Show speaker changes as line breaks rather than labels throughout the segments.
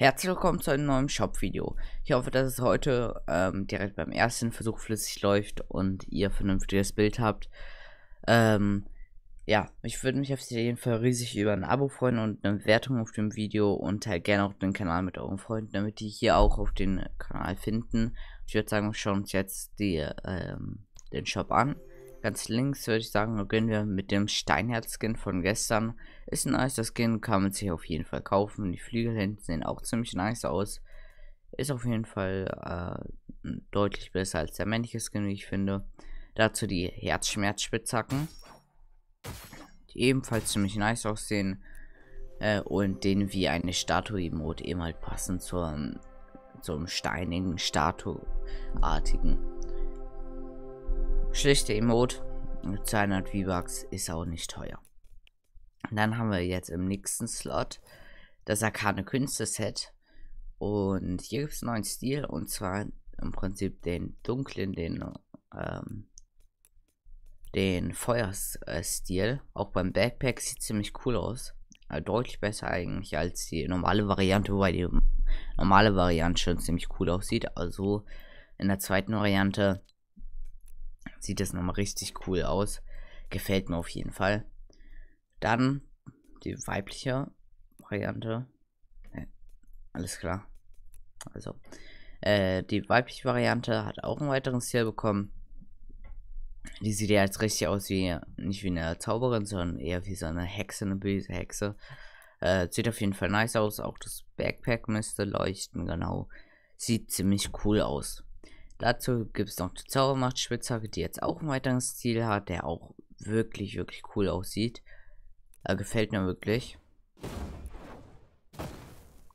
Herzlich willkommen zu einem neuen Shop-Video. Ich hoffe, dass es heute ähm, direkt beim ersten Versuch flüssig läuft und ihr vernünftiges Bild habt. Ähm, ja, ich würde mich auf jeden Fall riesig über ein Abo freuen und eine Wertung auf dem Video und teilt gerne auch den Kanal mit euren Freunden, damit die hier auch auf den Kanal finden. Ich würde sagen, wir schauen uns jetzt die, ähm, den Shop an. Ganz links würde ich sagen, beginnen wir mit dem Steinherz-Skin von gestern. Ist ein nicer Skin, kann man sich auf jeden Fall kaufen. Die Flügel hinten sehen auch ziemlich nice aus. Ist auf jeden Fall äh, deutlich besser als der männliche Skin, wie ich finde. Dazu die Herzschmerzspitzhacken, die ebenfalls ziemlich nice aussehen äh, und denen wie eine Statue-Emote eben halt passend zur, zum steinigen, statuartigen. Schlichte Emote. mit 200 V-Bucks ist auch nicht teuer. Und dann haben wir jetzt im nächsten Slot das Arkane Künste Set. Und hier gibt es einen neuen Stil und zwar im Prinzip den dunklen, den, ähm, den Feuerstil. Auch beim Backpack sieht ziemlich cool aus. Also deutlich besser eigentlich als die normale Variante, wobei die normale Variante schon ziemlich cool aussieht. Also in der zweiten Variante sieht das nochmal richtig cool aus. Gefällt mir auf jeden Fall. Dann die weibliche Variante. alles klar. Also, äh, die weibliche Variante hat auch einen weiteren Stil bekommen. Die sieht ja jetzt richtig aus wie, nicht wie eine Zauberin, sondern eher wie so eine Hexe, eine böse Hexe. Äh, sieht auf jeden Fall nice aus. Auch das Backpack müsste leuchten, genau. Sieht ziemlich cool aus. Dazu gibt es noch die Zaubermacht-Spitzhacke, die jetzt auch einen weiteren Stil hat, der auch wirklich, wirklich cool aussieht. Äh, gefällt mir wirklich.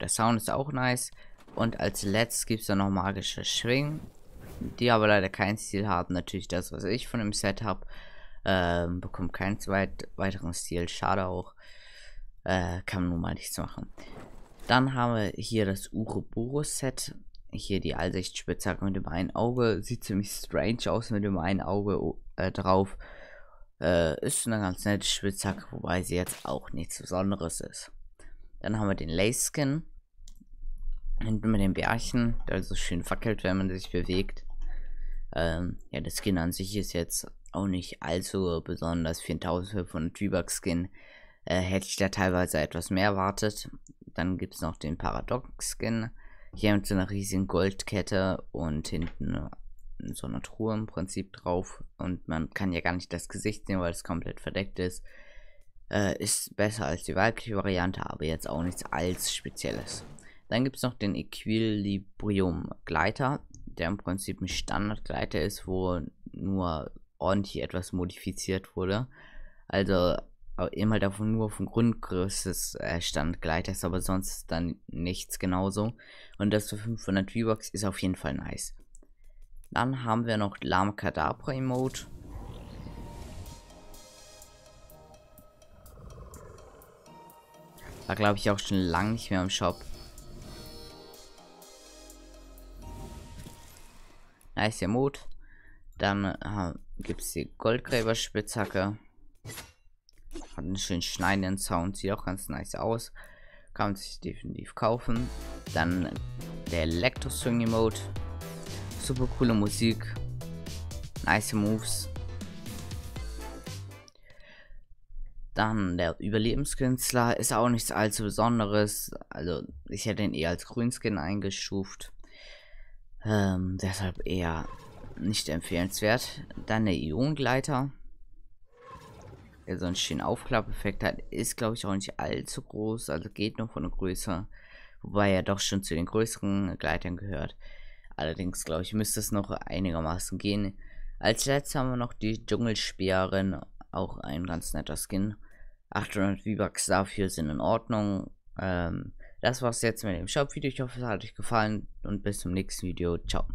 Der Sound ist auch nice. Und als letztes gibt es dann noch magische Schwingen, die aber leider keinen Stil haben. Natürlich das, was ich von dem Set habe, äh, bekommt keinen zweit weiteren Stil. Schade auch. Äh, kann man nun mal nichts machen. Dann haben wir hier das Uroboros-Set, hier die Allsichtspitzhacke mit dem einen Auge. Sieht ziemlich strange aus mit dem einen Auge oh, äh, drauf. Äh, ist eine ganz nette Spitzhacke, wobei sie jetzt auch nichts Besonderes ist. Dann haben wir den Lace Skin. Hinten mit den Bärchen, der so also schön fackelt, wenn man sich bewegt. Ähm, ja, der Skin an sich ist jetzt auch nicht allzu besonders. 4500 V-Bucks-Skin äh, hätte ich da teilweise etwas mehr erwartet. Dann gibt es noch den Paradox-Skin. Hier mit so einer riesigen Goldkette und hinten äh, so eine Truhe im Prinzip drauf. Und man kann ja gar nicht das Gesicht sehen, weil es komplett verdeckt ist. Äh, ist besser als die weibliche Variante, aber jetzt auch nichts als Spezielles. Dann gibt es noch den Equilibrium Gleiter, der im Prinzip ein Standardgleiter ist, wo nur ordentlich etwas modifiziert wurde. Also immer davon nur vom Grundgrößes äh, Stand gleich ist, aber sonst dann nichts genauso. Und das für 500 V-Bucks ist auf jeden Fall nice. Dann haben wir noch Lama Kadabra Emote. War glaube ich auch schon lange nicht mehr im Shop. Nice Emote. Dann äh, gibt es die Goldgräber-Spitzhacke. Hat einen schönen schneidenden Sound, sieht auch ganz nice aus. Kann man sich definitiv kaufen. Dann der Electro-Swing Emote. Super coole Musik. Nice Moves. Dann der Überlebenskünstler ist auch nichts allzu Besonderes. Also ich hätte ihn eher als Grünskin eingestuft. Ähm, deshalb eher nicht empfehlenswert. Dann der Iongleiter der so einen schönen Aufklappeffekt hat, ist glaube ich auch nicht allzu groß, also geht noch von der Größe, wobei er doch schon zu den größeren Gleitern gehört. Allerdings glaube ich, müsste es noch einigermaßen gehen. Als letztes haben wir noch die Dschungelspeerin, auch ein ganz netter Skin. 800 V-Bucks dafür sind in Ordnung. Ähm, das war's jetzt mit dem Shop-Video. Ich hoffe, es hat euch gefallen und bis zum nächsten Video. Ciao.